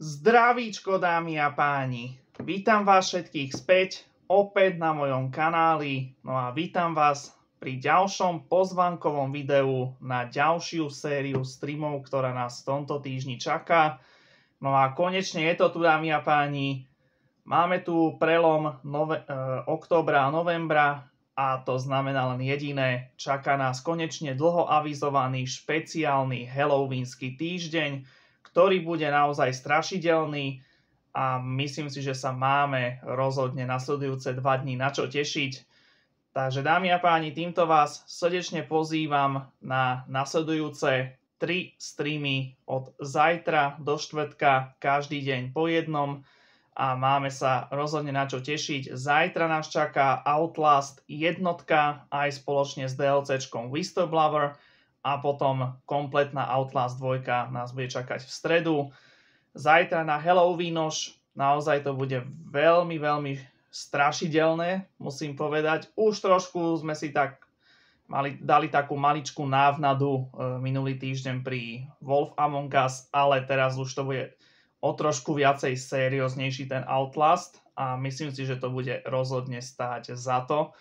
Zdravíčko dámy a páni, vítam vás všetkých späť opäť na mojom kanáli, no a vítam vás pri ďalšom pozvankovom videu na ďalšiu sériu streamov, ktorá nás v tomto týždni čaká. No a konečne je to tu dámy a páni, máme tu prelom nove- e, oktobra a novembra a to znamená len jediné, čaká nás konečne dlho avizovaný špeciálny Halloweenský týždeň, ktorý bude naozaj strašidelný a myslím si, že sa máme rozhodne nasledujúce dva dní na čo tešiť. Takže dámy a páni, týmto vás srdečne pozývam na nasledujúce tri streamy od zajtra do štvrtka, každý deň po jednom a máme sa rozhodne na čo tešiť. Zajtra nás čaká Outlast jednotka aj spoločne s DLCčkom Whistleblower – a potom kompletná Outlast 2 nás bude čakať v stredu. Zajtra na nož, naozaj to bude veľmi, veľmi strašidelné, musím povedať. Už trošku sme si tak mali, dali takú maličku návnadu e, minulý týždeň pri Wolf Among Us, ale teraz už to bude o trošku viacej serióznejší ten Outlast a myslím si, že to bude rozhodne stáť za to.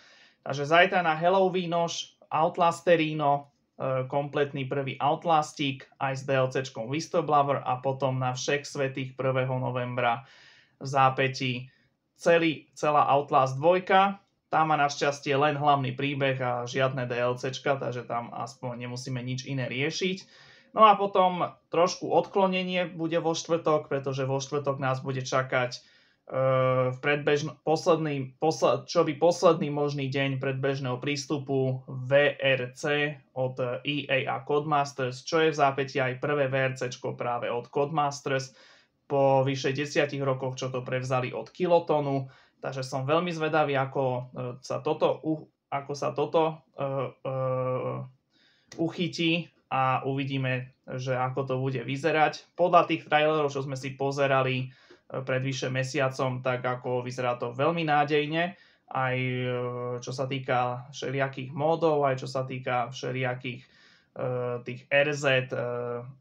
Takže zajtra na Halloweenoš Outlasterino E, kompletný prvý Outlastík aj s DLCčkom Whistleblower a potom na všech svetých 1. novembra v zápätí celý, celá Outlast 2. Tá má našťastie len hlavný príbeh a žiadne DLCčka, takže tam aspoň nemusíme nič iné riešiť. No a potom trošku odklonenie bude vo štvrtok, pretože vo štvrtok nás bude čakať v predbežn- posledný, posled, čo by posledný možný deň predbežného prístupu VRC od EA a Codemasters, čo je v zápäti aj prvé VRC práve od Codemasters po vyše desiatich rokoch, čo to prevzali od Kilotonu. Takže som veľmi zvedavý, ako e, sa toto, ako sa toto uh, uh, uchytí a uvidíme, že ako to bude vyzerať. Podľa tých trailerov, čo sme si pozerali, pred vyše mesiacom, tak ako vyzerá to veľmi nádejne, aj e, čo sa týka všelijakých módov, aj čo sa týka všelijakých e, tých RZ e,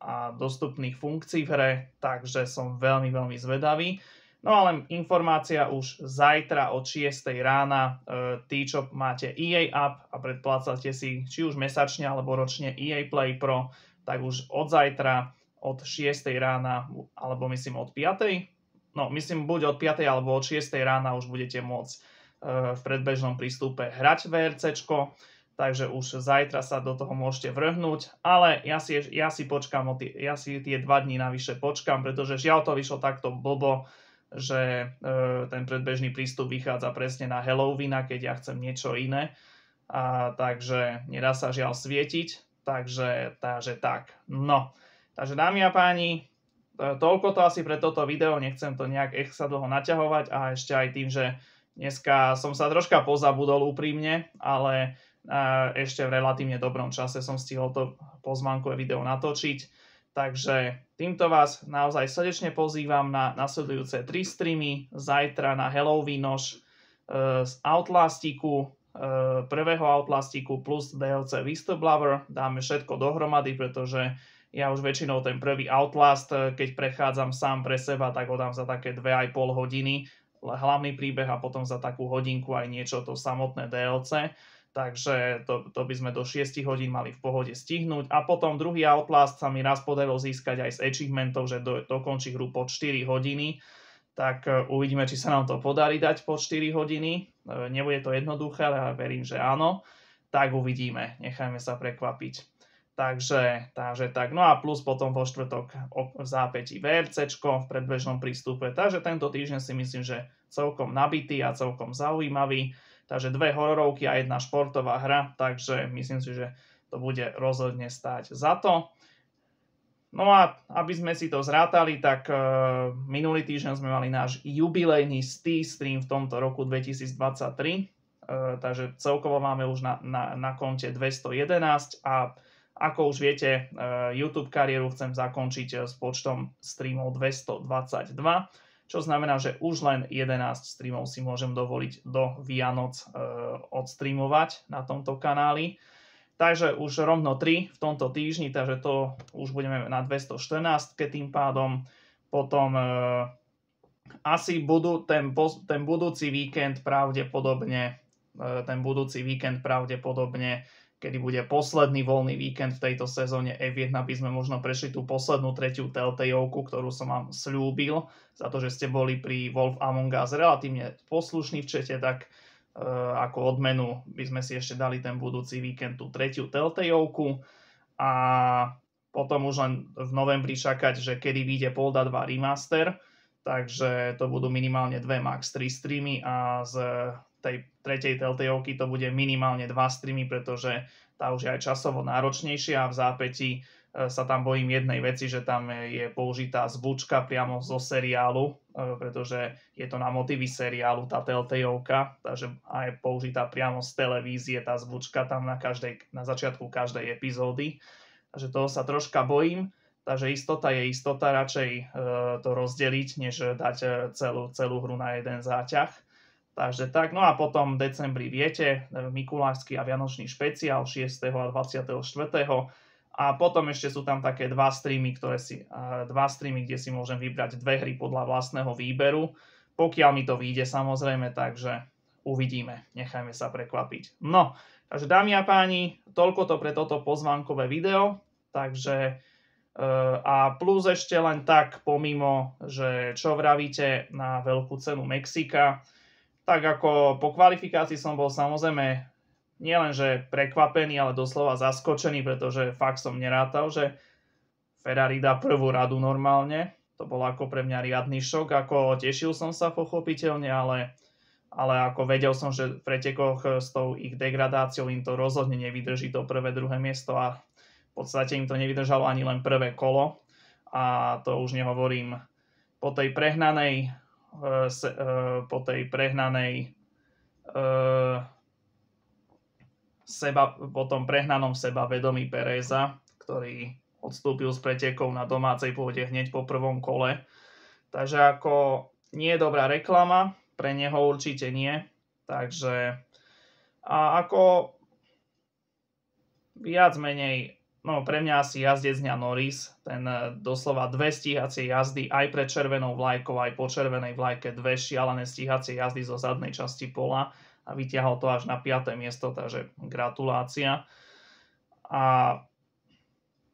a dostupných funkcií v hre, takže som veľmi, veľmi zvedavý. No ale informácia už zajtra od 6 rána, tí, čo máte EA App a predplácate si či už mesačne alebo ročne EA Play Pro, tak už od zajtra od 6 rána, alebo myslím od 5 no myslím, buď od 5. alebo od 6. rána už budete môcť e, v predbežnom prístupe hrať VRCčko, takže už zajtra sa do toho môžete vrhnúť, ale ja si, ja si počkám, ja si tie dva dní navyše počkám, pretože žiaľ to vyšlo takto blbo, že e, ten predbežný prístup vychádza presne na Halloween, keď ja chcem niečo iné, a, takže nedá sa žiaľ svietiť, takže, takže tak. No, takže dámy a páni, E, toľko to asi pre toto video, nechcem to nejak sa dlho naťahovať a ešte aj tým, že dneska som sa troška pozabudol úprimne, ale e, ešte v relatívne dobrom čase som stihol to pozvankové video natočiť. Takže týmto vás naozaj srdečne pozývam na nasledujúce tri streamy. Zajtra na Halloween nož e, z Outlastiku, prvého Outlastiku plus DLC Whistleblower. Dáme všetko dohromady, pretože ja už väčšinou ten prvý Outlast, eh, keď prechádzam sám pre seba, tak ho dám za také 2,5 hodiny, hlavný príbeh a potom za takú hodinku aj niečo to samotné DLC. Takže to, to by sme do 6 hodín mali v pohode stihnúť. A potom druhý Outlast sa mi raz podarilo získať aj z achievementov, že do, dokončí hru pod 4 hodiny. Tak eh, uvidíme, či sa nám to podarí dať pod 4 hodiny. Eh, nebude to jednoduché, ale verím, že áno. Tak uvidíme. Nechajme sa prekvapiť. Takže, takže tak. No a plus potom vo štvrtok v zápäti VRC v predbežnom prístupe. Takže tento týždeň si myslím, že celkom nabitý a celkom zaujímavý. Takže dve hororovky a jedna športová hra. Takže myslím si, že to bude rozhodne stáť za to. No a aby sme si to zrátali, tak e, minulý týždeň sme mali náš jubilejný STI stream v tomto roku 2023. E, takže celkovo máme už na, na, na konte 211 a ako už viete, eh, YouTube kariéru chcem zakončiť eh, s počtom streamov 222, čo znamená, že už len 11 streamov si môžem dovoliť do Vianoc eh, odstreamovať na tomto kanáli. Takže už rovno 3 v tomto týždni, takže to už budeme na 214, keď tým pádom potom asi budú ten, ten budúci víkend pravdepodobne ten budúci víkend pravdepodobne kedy bude posledný voľný víkend v tejto sezóne F1, by sme možno prešli tú poslednú tretiu Teltejovku, ktorú som vám slúbil, za to, že ste boli pri Wolf Among Us relatívne poslušní v čete, tak e, ako odmenu by sme si ešte dali ten budúci víkend tú tretiu Teltejovku a potom už len v novembri čakať, že kedy vyjde Polda 2 remaster, takže to budú minimálne dve max 3 streamy a z tej tretej Telltaleovky to bude minimálne dva streamy, pretože tá už je aj časovo náročnejšia a v zápäti e, sa tam bojím jednej veci, že tam je použitá zvučka priamo zo seriálu, e, pretože je to na motivy seriálu tá Telltaleovka, takže aj je použitá priamo z televízie tá zvučka tam na, každej, na začiatku každej epizódy. Takže toho sa troška bojím, takže istota je istota, radšej e, to rozdeliť, než dať celú, celú hru na jeden záťah. Takže tak, no a potom v decembri viete, Mikulášsky a Vianočný špeciál 6. a 24. A potom ešte sú tam také dva streamy, ktoré si, dva streamy, kde si môžem vybrať dve hry podľa vlastného výberu. Pokiaľ mi to vyjde samozrejme, takže uvidíme, nechajme sa prekvapiť. No, takže dámy a páni, toľko to pre toto pozvánkové video, takže e, a plus ešte len tak, pomimo, že čo vravíte na veľkú cenu Mexika, tak ako po kvalifikácii som bol samozrejme nielenže prekvapený, ale doslova zaskočený, pretože fakt som nerátal, že Ferrari dá prvú radu normálne. To bol ako pre mňa riadny šok, ako tešil som sa pochopiteľne, ale, ale ako vedel som, že v pretekoch s tou ich degradáciou im to rozhodne nevydrží to prvé, druhé miesto a v podstate im to nevydržalo ani len prvé kolo. A to už nehovorím po tej prehnanej Eh, eh, po tej prehnanej eh, seba, po tom prehnanom vedomí Pereza, ktorý odstúpil z pretekov na domácej pôde hneď po prvom kole. Takže ako nie je dobrá reklama, pre neho určite nie. Takže a ako viac menej No pre mňa asi jazdec dňa Norris, ten eh, doslova dve stíhacie jazdy aj pre červenou vlajkou, aj po červenej vlajke dve šialené stíhacie jazdy zo zadnej časti pola a vyťahol to až na 5. miesto, takže gratulácia. A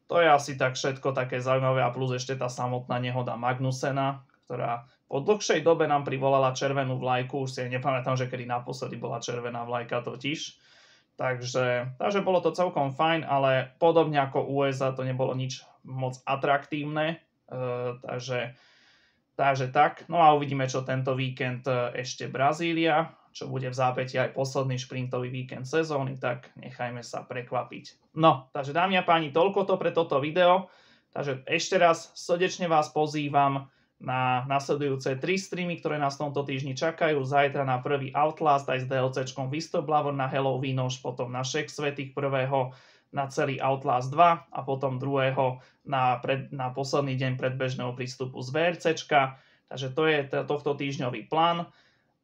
to je asi tak všetko také zaujímavé a plus ešte tá samotná nehoda Magnusena, ktorá po dlhšej dobe nám privolala červenú vlajku, už si aj nepamätám, že kedy naposledy bola červená vlajka totiž Takže, takže bolo to celkom fajn, ale podobne ako USA to nebolo nič moc atraktívne. E, takže, takže tak. No a uvidíme, čo tento víkend e, ešte Brazília, čo bude v zápäti aj posledný šprintový víkend sezóny, tak nechajme sa prekvapiť. No, takže dámy a páni, toľko to pre toto video. Takže ešte raz srdečne vás pozývam na nasledujúce tri streamy, ktoré nás v tomto týždni čakajú. Zajtra na prvý Outlast aj s DLCčkom Vistoblavor na Halloween, už potom na Šek Svetých prvého na celý Outlast 2 a potom druhého na, pred, na posledný deň predbežného prístupu z VRCčka. Takže to je tohto týždňový plán.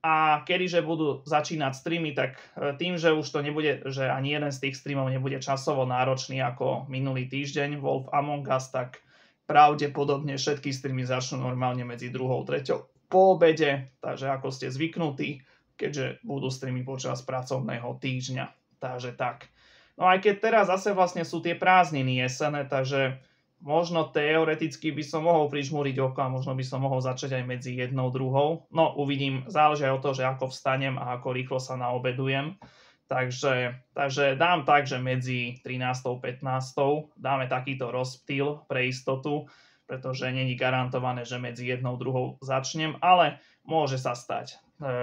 A kedyže budú začínať streamy, tak e, tým, že už to nebude, že ani jeden z tých streamov nebude časovo náročný ako minulý týždeň Wolf Among Us, tak pravdepodobne všetky streamy začnú normálne medzi druhou, treťou po obede, takže ako ste zvyknutí, keďže budú streamy počas pracovného týždňa. Takže tak. No aj keď teraz zase vlastne sú tie prázdniny jesené, takže možno teoreticky by som mohol prižmúriť oko a možno by som mohol začať aj medzi jednou druhou. No uvidím, záleží aj od to, že ako vstanem a ako rýchlo sa naobedujem. Takže, takže dám tak, že medzi 13. a 15. dáme takýto rozptýl pre istotu, pretože není garantované, že medzi jednou druhou začnem, ale môže sa stať. E,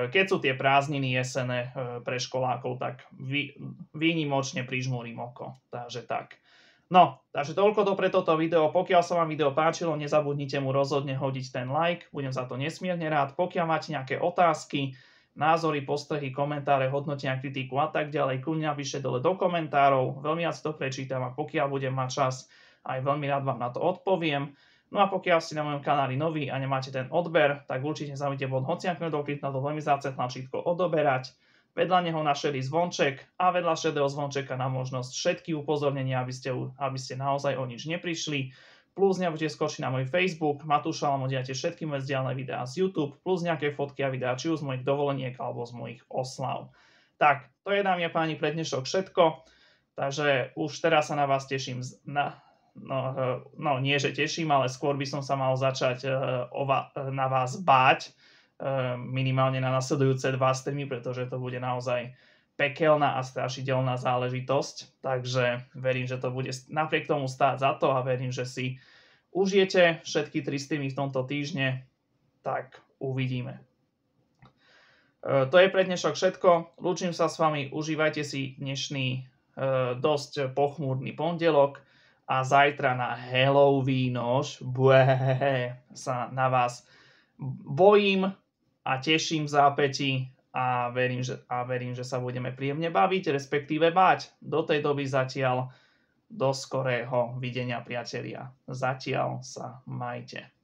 keď sú tie prázdniny jesene pre školákov, tak vy, výnimočne prižmúrim oko. Takže tak. No, takže toľko to pre toto video. Pokiaľ sa vám video páčilo, nezabudnite mu rozhodne hodiť ten like. Budem za to nesmierne rád. Pokiaľ máte nejaké otázky, názory, postrehy, komentáre, hodnotenia, kritiku a tak ďalej. Kľudne napíšte dole do komentárov, veľmi rád si to prečítam a pokiaľ budem mať čas, aj veľmi rád vám na to odpoviem. No a pokiaľ ste na mojom kanáli noví a nemáte ten odber, tak určite zavite bod hociakne do kliknúť na to veľmi zácne tlačítko odoberať. Vedľa neho na šedý zvonček a vedľa šedého zvončeka na možnosť všetky upozornenia, aby ste, aby ste naozaj o nič neprišli plus nebude skočiť na môj Facebook, Matúš Šalam odiate všetky moje vzdialené videá z YouTube, plus nejaké fotky a videá či už z mojich dovoleniek alebo z mojich oslav. Tak, to je dámy a páni pre dnešok všetko, takže už teraz sa na vás teším, na, no, eh, no nie že teším, ale skôr by som sa mal začať eh, ova, na vás báť, eh, minimálne na nasledujúce dva streamy, pretože to bude naozaj pekelná a strašidelná záležitosť, takže verím, že to bude napriek tomu stáť za to a verím, že si užijete všetky tri streamy v tomto týždne, tak uvidíme. E, to je pre dnešok všetko. Lúčim sa s vami, užívajte si dnešný e, dosť pochmúrny pondelok a zajtra na nož. sa na vás bojím a teším v zápäti a verím, že, a verím, že sa budeme príjemne baviť, respektíve bať. Do tej doby zatiaľ do skorého videnia, priatelia. Zatiaľ sa majte.